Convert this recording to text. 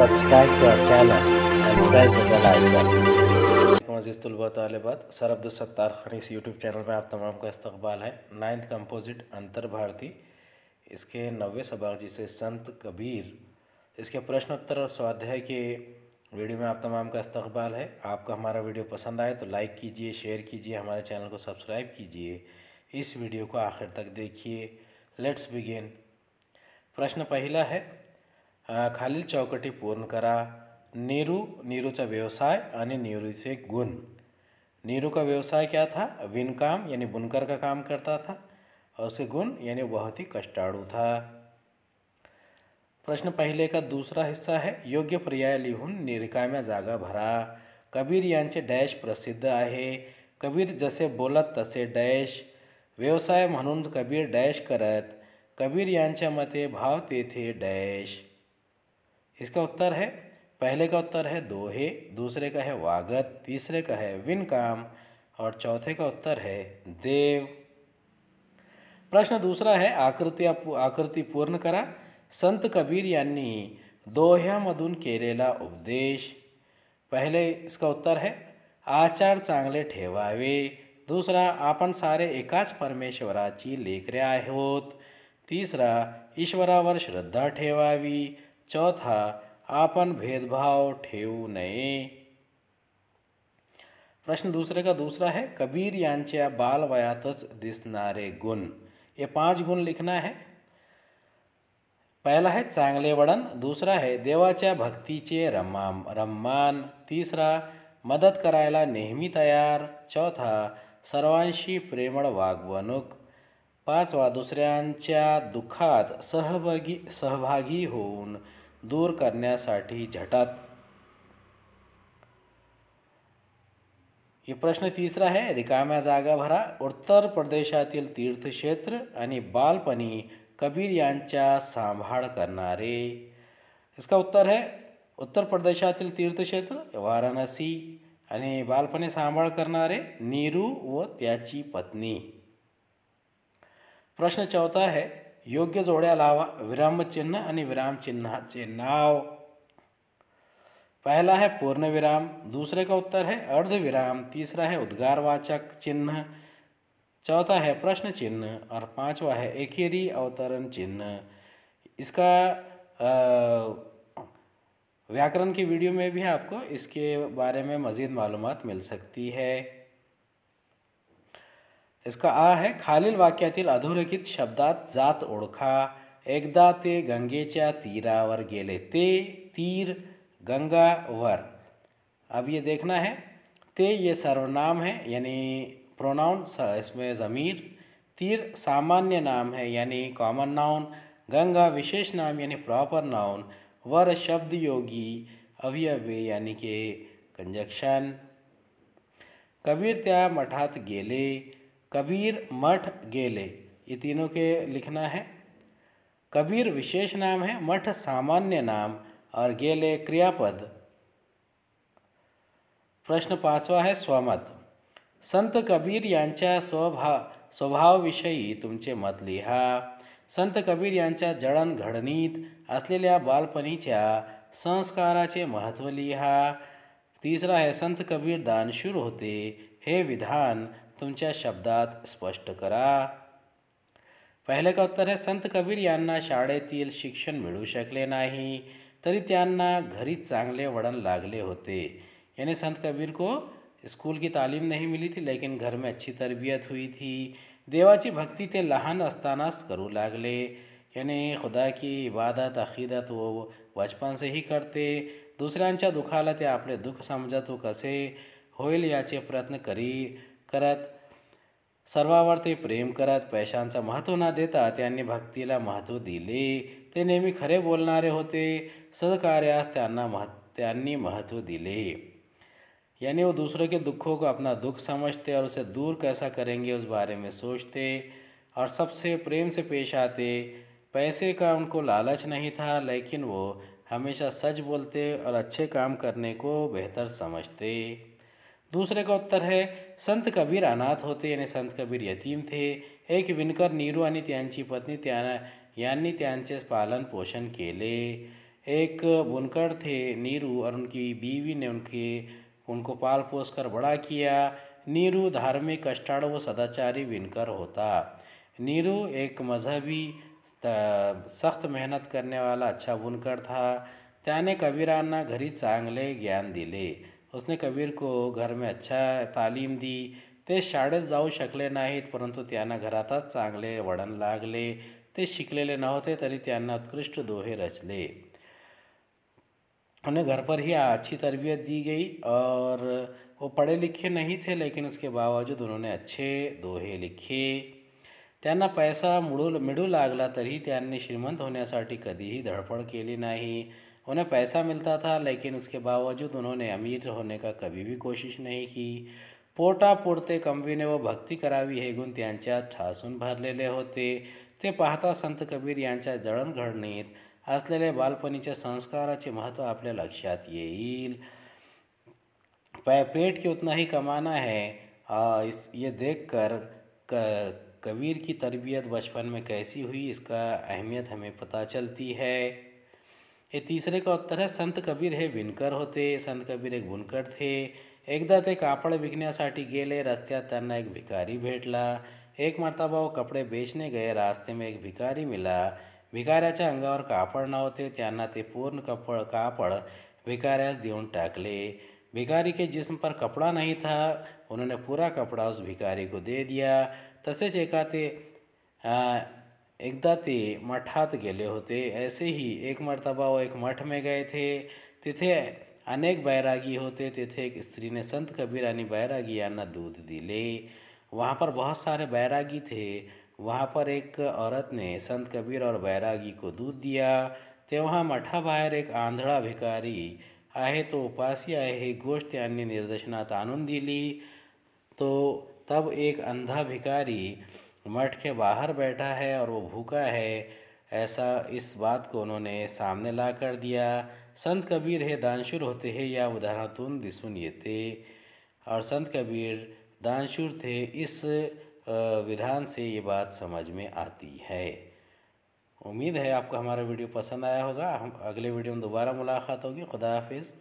subscribe to our channel and press the bell icon. अजीज़ तलबा sir Abdul Sattar Khan इस YouTube channel में आप तमाम का इस्तबाल है नाइन्थ कंपोजिट अंतर भारती इसके नवे सबाक जिसे संत कबीर इसके प्रश्नोत्तर और स्वाध्याय के वीडियो में आप तमाम का इस्तबाल है आपका हमारा वीडियो पसंद आए तो लाइक कीजिए शेयर कीजिए हमारे चैनल को सब्सक्राइब कीजिए इस वीडियो को आखिर तक देखिए लेट्स बिगिन प्रश्न पहला है खालील चौकटी पूर्ण करा नीरू का व्यवसाय नीरू से गुण नीरू का व्यवसाय क्या था विनकाम यानी बुनकर का काम करता था और उसे गुण यानी बहुत ही कष्टाणु था प्रश्न पहले का दूसरा हिस्सा है योग्य पर्याय लिहून रिकाम्या जागा भरा कबीर यांचे डैश प्रसिद्ध आहे कबीर जसे बोलत तसे डैश व्यवसाय म्हणून कबीर डैश करत कबीर यांच्या मते भाव तेथे डैश इसका उत्तर है पहले का उत्तर है दोहे दूसरे का है वागत तीसरे का है विनकाम और चौथे का उत्तर है देव प्रश्न दूसरा है आकृति आकृति पूर्ण करा संत कबीर यांनी मधुन केरेला उपदेश पहले इसका उत्तर है आचार चांगले ठेवावे दूसरा आपन सारे एकाच परमेश्वराची लेकर आहोत तीसरा ईश्वरावर श्रद्धा ठेवावी चौथा आपन भेदभाव ठेवू नये प्रश्न दूसरे का दूसरा है कबीर यांच्या बालवयातच दिसणारे गुण ये पांच गुण लिखना है पहला है चांगले वडण दुसरा है देवाच्या भक्तीचे रम्मा रम्मान तीसरा मदत करायला नेहमी तयार चौथा सर्वांशी प्रेमळ वागवणूक पाचवा दुसऱ्यांच्या दुःखात सहभागी सहभागी होऊन दूर करण्यासाठी झटात ये प्रश्न तीसरा है रिकाम्या जागा भरा उत्तर प्रदेशातील तीर्थक्षेत्र आणि बालपणी कबीर यांच्या सांभाळ करणारे इसका उत्तर है उत्तर प्रदेशातील तीर्थक्षेत्र वाराणसी आणि बालपणी सांभाळ करणारे नीरू व त्याची पत्नी प्रश्न चौथा है योग्य जोड़ा लावा विरामचिन्ह आणि विरामचिन्हाचे नाव पहला है पूर्ण विराम दूसरे का उत्तर है अर्ध विराम तीसरा है उद्गारवाचक चिन्ह चौथा है प्रश्न चिन्ह और पांचवा है एकेरी अवतरण चिन्ह इसका व्याकरण की वीडियो में भी आपको इसके बारे में मज़ीद मालूम मिल सकती है इसका आ है खालील वाक्यातील अधोरेखित शब्दात जात ओळखा एकदा ते गंगेच्या तीरावर गेले ते तीर गंगावर अब ये देखना है ते ये सर्वनाम है यानी प्रोनाउन इसमें ज़मीर तीर सामान्य नाम है यानी कॉमन नाउन गंगा विशेष नाम यानी प्रॉपर नाउन वर शब्द योगी अवयवे यानी के कंजक्शन कबीर त्या मठात गेले कबीर मठ गेले ये तीनों के लिखना है कबीर विशेष नाम है मठ सामान्य नाम और गेले क्रियापद प्रश्न पांचवा है स्वमत संत कबीर यांच्या स्वभा विषयी तुमचे मत लिहा संत कबीर जड़न घड़नीत असलेल्या बालपणीच्या संस्काराचे महत्व लिहा तीसरा है संत कबीर दानशूर होते हे विधान तुमच्या शब्दात स्पष्ट करा पहले का उत्तर है संत कबीर यांना शाळेतील शिक्षण मिलू शकले नहीं तरी त्यांना घरी चांगले वड़न लागले होते यानी संत कबीर को स्कूल की तालीम नहीं मिली थी लेकिन घर में अच्छी तरबियत हुई थी देवाची भक्ति ते लहान असतानाच करू लागले यानी खुदा की इबादत अकीदत वो बचपन से ही करते दुसर दुखाला ते आपले दुःख समजत व कसे होल याचे प्रयत्न करी करत सर्वावरती प्रेम करत पैशांच महत्व न देता भक्ति लहत्व दिले ते नेहमी खरे बोलणारे होते सदकार्यास त्यांना महत्व दिले यानी वो दूसरों के दुखों को अपना दुख समझते और उसे दूर कैसा करेंगे उस बारे में सोचते और सबसे प्रेम से पेश आते पैसे का उनको लालच नहीं था लेकिन वो हमेशा सच बोलते और अच्छे काम करने को बेहतर समझते दूसरे का उत्तर है संत कबीर अनाथ होते यानी संत कबीर यतीम थे एक विनकर नीरू यानी त्यांची पत्नी त्यांना यानी त्यांचे पालन पोषण के लिए एक बुनकर थे नीरू और उनकी बीवी ने उनके उनको पाल पोस कर बड़ा किया नीरू धार्मिक कष्टाड़ व सदाचारी विनकर होता नीरू एक मजहबी सख्त मेहनत करने वाला अच्छा बुनकर था त्याने कबीराना घरी चांगले ज्ञान दिले उसने कबीर को घर में अच्छा तालीम दी ते शाळेत जाऊ शकले नाहीत परंतु त्यांना घरातच चांगले वडण लागले ते शिकलेले नव्हते तरी त्यांना उत्कृष्ट दोहे रचले उन्हें घर पर ही अच्छी तरबियत दी गई और वो पढ़े लिखे नहीं थे लेकिन उसके बावजूद उन्होंने अच्छे दोहे लिखे त्यांना पैसा मुडू मिळू लागला तरी त्यांनी श्रीमंत होण्यासाठी कधीही धडपड केली नाही उन्हें पैसा मिलता था लेकिन उसके बावजूद उन्होंने अमीर होने का कभी भी कोशिश नहीं की पोटा कंबी ने वो भक्ति करावी हेगून त्यांच्या ठासून ले होते ते पाहता संत कबीर यांच्या जडणघडणीत असलेले बालपणीच्या संस्काराचे महत्त्व आपल्या लक्षात येईल पेट के उतना ही कमाना है आ, इस ये देख कर, कर कबीर की तरबियत बचपन में कैसी हुई इसका अहमियत हमें पता चलती है ये तीसरे का उत्तर है संत कबीर है विनकर होते संत कबीर एक बुनकर थे एकदा ते कापड विकण्यासाठी गेले रस्त्यात तरना एक भिकारी भेटला एक मरताबा वो कपडे बेचने गए रास्ते में एक भिकारी मिला अंगा और कापड नव्हते त्यांना ते पूर्ण कपड़ कापड भिकायास देऊन टाकले भिकारी के जिस्म पर कपड़ा नहीं था उन्होंने पूरा कपड़ा उस भिकारी को दे दिया तसेच एकाते एकदा ते मठात गेले होते ऐसे ही एक मर्तबा वो एक मठ में गए थे तिथे अनेक बैरागी होते तिथे एक स्त्री ने संत कबीर यानी बैरागी आना दूध दिले वहाँ पर बहुत सारे बैरागी थे वहाँ पर एक औरत ने संत कबीर और बैरागी को दूध दिया वहाँ मठा बाहर एक आंधड़ा भिकारी आए तो उपासी आए ही गोष्ट यानी निर्देशनात आनंद दिली तो तब एक अंधा भिकारी मठ के बाहर बैठा है और वो भूखा है ऐसा इस बात को उन्होंने सामने ला कर दिया संत कबीर है दानशुर होते हैं या उदाहरण दिसुन ये थे और संत कबीर दानशुर थे इस विधान से ये बात समझ में आती है उम्मीद है आपको हमारा वीडियो पसंद आया होगा हम अगले वीडियो में दोबारा मुलाकात होगी खुदा हाफिज़